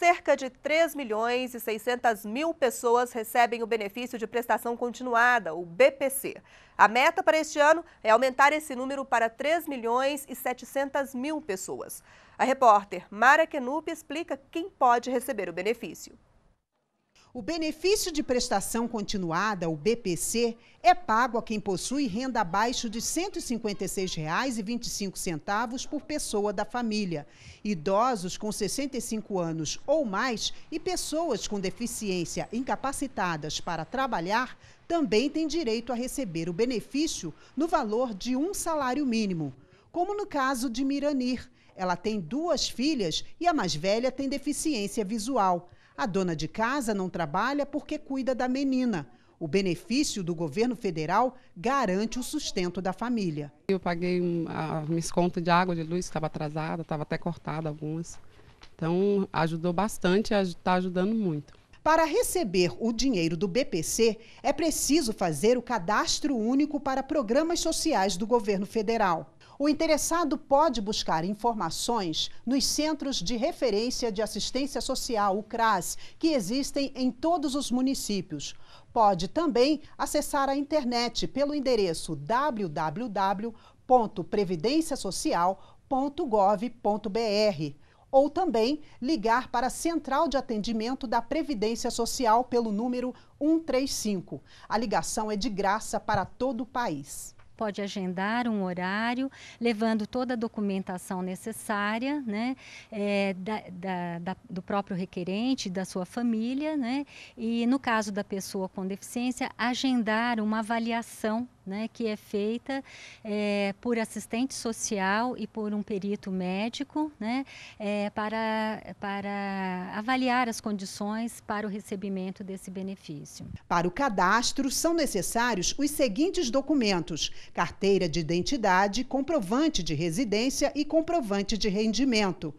Cerca de 3 milhões e 600 mil pessoas recebem o benefício de prestação continuada, o BPC. A meta para este ano é aumentar esse número para 3 milhões e 700 mil pessoas. A repórter Mara Kenup explica quem pode receber o benefício. O benefício de prestação continuada, o BPC, é pago a quem possui renda abaixo de R$ 156,25 por pessoa da família. Idosos com 65 anos ou mais e pessoas com deficiência incapacitadas para trabalhar também têm direito a receber o benefício no valor de um salário mínimo, como no caso de Miranir ela tem duas filhas e a mais velha tem deficiência visual. A dona de casa não trabalha porque cuida da menina. O benefício do governo federal garante o sustento da família. Eu paguei minhas contas de água, de luz, estava atrasada, estava até cortada algumas. Então, ajudou bastante, está ajudando muito. Para receber o dinheiro do BPC, é preciso fazer o cadastro único para programas sociais do governo federal. O interessado pode buscar informações nos Centros de Referência de Assistência Social, o CRAS, que existem em todos os municípios. Pode também acessar a internet pelo endereço www.previdenciasocial.gov.br ou também ligar para a Central de Atendimento da Previdência Social pelo número 135. A ligação é de graça para todo o país pode agendar um horário, levando toda a documentação necessária né, é, da, da, da, do próprio requerente, da sua família, né, e no caso da pessoa com deficiência, agendar uma avaliação né, que é feita é, por assistente social e por um perito médico né, é, para, para avaliar as condições para o recebimento desse benefício. Para o cadastro, são necessários os seguintes documentos: carteira de identidade, comprovante de residência e comprovante de rendimento.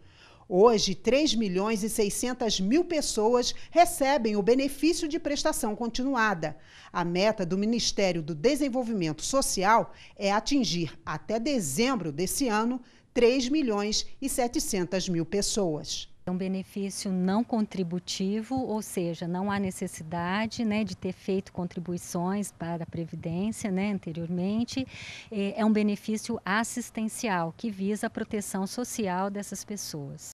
Hoje, 3 milhões e 600 mil pessoas recebem o benefício de prestação continuada. A meta do Ministério do Desenvolvimento Social é atingir, até dezembro desse ano, 3 milhões e 700 mil pessoas. É um benefício não contributivo, ou seja, não há necessidade né, de ter feito contribuições para a Previdência né, anteriormente. É, é um benefício assistencial que visa a proteção social dessas pessoas.